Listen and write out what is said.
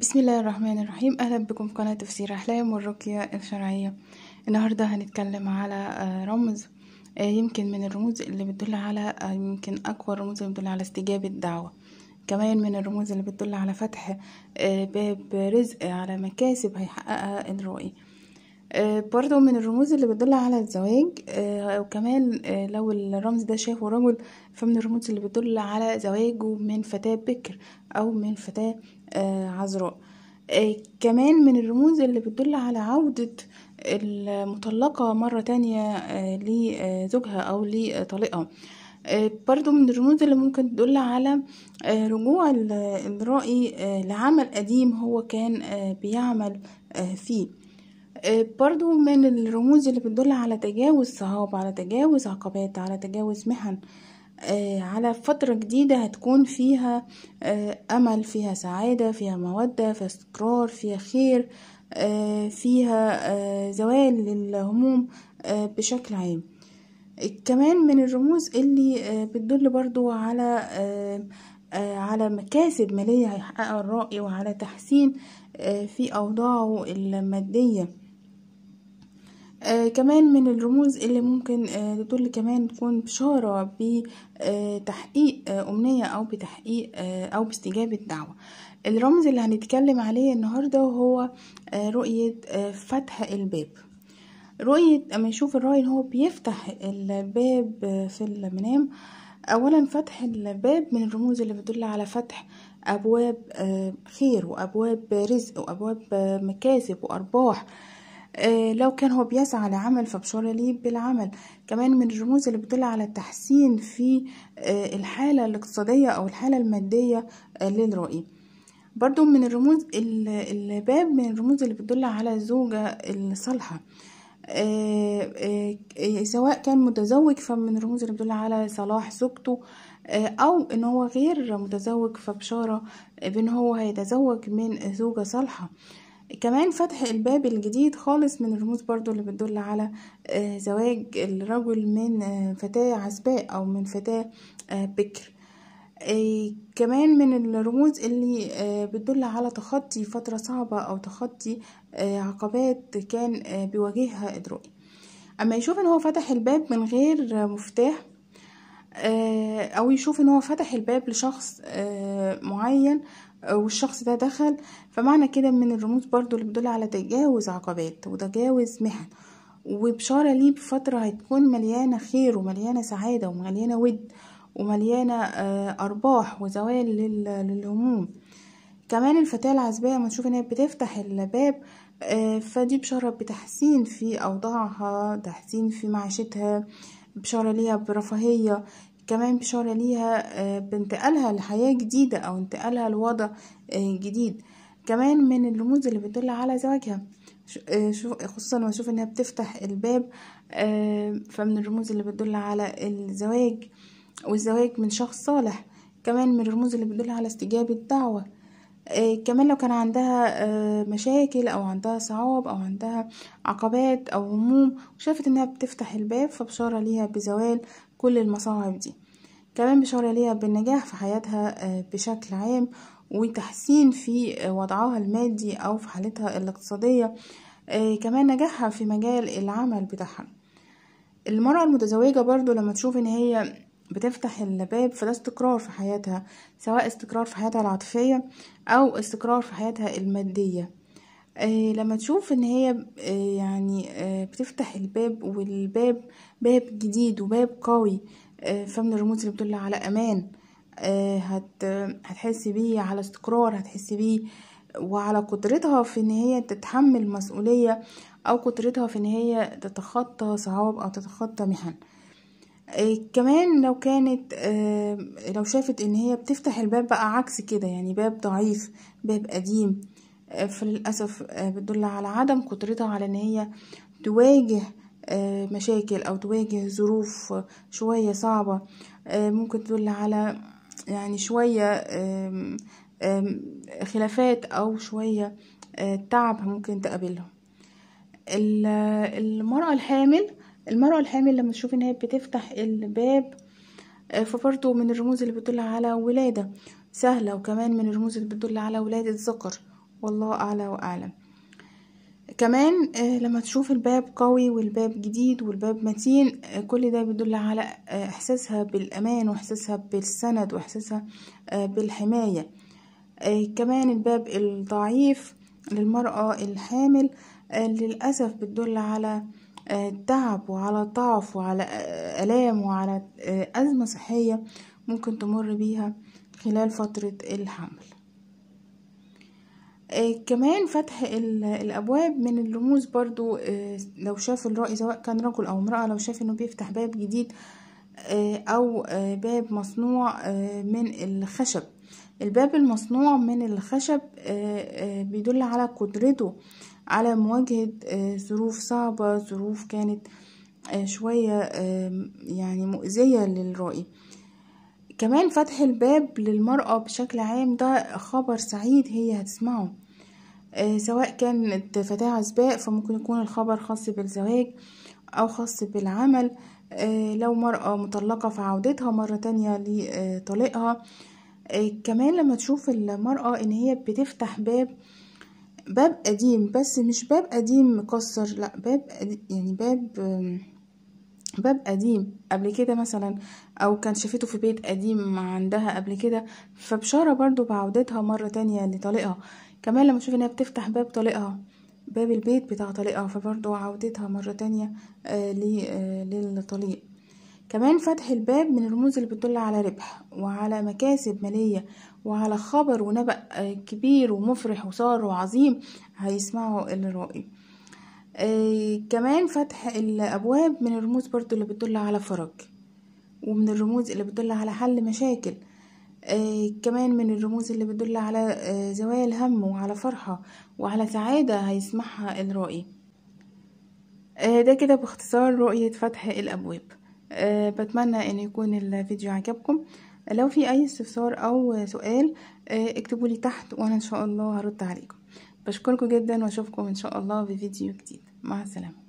بسم الله الرحمن الرحيم اهلا بكم في قناه تفسير احلام والرقيه الشرعيه النهارده هنتكلم على آه، رمز آه، يمكن من الرموز اللي بتدل على آه، يمكن اقوى الرموز اللي بتدل على استجابه دعوه كمان من الرموز اللي بتدل على فتح باب رزق على مكاسب هيحققها الرؤيه آه، برضو من الرموز اللي بتدل على الزواج آه، وكمان آه، لو الرمز ده شافه رجل فمن الرموز اللي بتدل على زواجه من فتاة بكر أو من فتاة عذراء كمان من الرموز اللي بتدل على عودة المطلقة مرة تانية لزوجها أو لطليقها برضو من الرموز اللي ممكن تدل على رجوع الرائي لعمل قديم هو كان بيعمل فيه آه، برضو من الرموز اللي بتدل على تجاوز صعاب على تجاوز عقبات على تجاوز محن آه، على فترة جديدة هتكون فيها آه، أمل فيها سعادة فيها مودة فيها استقرار فيها خير فيها زوال للهموم بشكل عام كمان من الرموز اللي بتدل برضو على على مكاسب مالية هيحققها الرأي وعلى تحسين في أوضاعه المادية آه، كمان من الرموز اللي ممكن آه تدل كمان تكون بشارة بتحقيق آه،, آه أمنية أو بتحقيق آه أو باستجابة دعوة الرمز اللي هنتكلم عليه النهاردة هو آه رؤية آه فتح الباب رؤية أما يشوف الراي إن هو بيفتح الباب آه، في المنام أولا فتح الباب من الرموز اللي بتدل على فتح أبواب خير وأبواب رزق وأبواب مكاسب وأرباح آه، لو كان هو بيسعى لعمل فبشارة ليه بالعمل كمان من الرموز اللي بتدل على التحسين في آه، الحالة الاقتصادية أو الحالة المادية آه، للرائي برضو من الرموز الباب من الرموز اللي بتدل على الزوجة الصالحة سواء كان متزوج فمن الرموز اللي بتدل على صلاح زوجته او ان هو غير متزوج فبشاره بان هو هيتزوج من زوجه صالحه كمان فتح الباب الجديد خالص من الرموز برضو اللي بتدل على آه، زواج الرجل من آه، فتاة عزباء او من فتاة آه، بكر كمان من الرموز اللي بتدل على تخطي فترة صعبة او تخطي عقبات كان بيواجهها إدرؤي اما يشوف ان هو فتح الباب من غير مفتاح او يشوف ان هو فتح الباب لشخص معين والشخص ده دخل فمعنى كده من الرموز برضو اللي بدل على تجاوز عقبات وتجاوز مهن وبشارة ليه بفترة هتكون مليانة خير ومليانة سعادة ومليانة ود ومليانة آه، أرباح وزوال للهموم كمان الفتاة العزباء ما تشوف انها بتفتح الباب آه، فدي بشارة بتحسين في أوضاعها تحسين في معيشتها بشارة ليها برفاهية كمان بشارة ليها آه، بانتقالها لحياة جديدة أو انتقالها لوضع آه، جديد كمان من الرموز اللي بتدل على زواجها آه، خصوصا لما اشوف انها بتفتح الباب فمن الرموز اللي بتدل على الزواج والزواج من شخص صالح كمان من الرموز اللي بتدل على استجابة دعوة كمان لو كان عندها مشاكل او عندها صعاب او عندها عقبات او هموم وشافت انها بتفتح الباب فبشارة ليها بزوال كل المصاعب دي كمان بشارة ليها بالنجاح في حياتها آه، بشكل عام وتحسين في آه، وضعها المادي أو في حالتها الاقتصادية آه، كمان نجاحها في مجال العمل بتاعها المرأة المتزوجة برضو لما تشوف ان هي بتفتح الباب فده استقرار في حياتها سواء استقرار في حياتها العاطفية أو استقرار في حياتها المادية آه، لما تشوف ان هي آه، يعني آه، بتفتح الباب والباب باب جديد وباب قوي فمن الرموز اللي بتدل على امان هتحس هت بيه على استقرار هتحس بيه وعلى قدرتها في ان هي تتحمل مسؤولية او قدرتها في ان هي تتخطى صعاب او تتخطى محن كمان لو كانت لو شافت ان هي بتفتح الباب بقى عكس كده يعني باب ضعيف باب قديم آه، فللأسف آه، بتدل على عدم قدرتها على ان هي تواجه آه، مشاكل او تواجه ظروف شوية صعبة ممكن تدل على يعني شوية خلافات او شوية تعب ممكن تقابلها المرأة الحامل المرأة الحامل لما تشوف ان هي بتفتح الباب فبرضه من الرموز اللي بتدل على ولادة سهلة وكمان من الرموز اللي بتدل على ولادة ذكر والله أعلى وأعلم كمان آه، لما تشوف الباب قوي والباب جديد والباب متين آه، كل ده بيدل على آه، احساسها بالامان واحساسها بالسند واحساسها بالحماية كمان الباب الضعيف للمرأة الحامل للأسف بتدل على تعب وعلى ضعف وعلى آلام وعلى أزمة صحية ممكن تمر بيها خلال فترة الحمل آه، كمان فتح الابواب من الرموز برضو آه، لو شاف الرأي سواء كان رجل او امرأة لو شاف انه بيفتح باب جديد آه، او باب مصنوع من الخشب الباب المصنوع من الخشب بيدل على قدرته على مواجهة ظروف صعبة ظروف كانت شوية يعني مؤذية للرأي كمان فتح الباب للمرأة بشكل عام ده خبر سعيد هي هتسمعه آه، سواء كانت فتاة عزباء فممكن يكون الخبر خاص بالزواج أو خاص بالعمل آه، لو مرأة مطلقة فعودتها مرة تانية لطلقها آه، كمان لما تشوف المرأة إن هي بتفتح باب باب قديم بس مش باب قديم مكسر لا باب يعني باب باب قديم قبل كده مثلا او كان شافته في بيت قديم عندها قبل كده فبشاره برضو بعودتها مره تانية لطليقها كمان لما تشوف انها بتفتح باب طليقها باب البيت بتاع طليقها فبرضو عودتها مره تانية آه،, آه للطليق كمان فتح الباب من الرموز اللي بتدل على ربح وعلى مكاسب مالية وعلى خبر ونبأ آه، كبير ومفرح وسار وعظيم هيسمعه الرائي آه، كمان فتح الأبواب من الرموز برضو اللي بتدل على فرج ومن الرموز اللي بتدل على حل مشاكل آه، كمان من الرموز اللي بتدل على زوايا آه، زوال هم وعلى فرحة وعلى سعادة هيسمعها الرائي ده كده باختصار رؤية فتح الأبواب بتمنى أن يكون الفيديو عجبكم لو في أي استفسار أو سؤال اكتبوا لي تحت وأنا إن شاء الله هرد عليكم بشكركم جدا واشوفكم ان شاء الله في فيديو جديد مع السلامة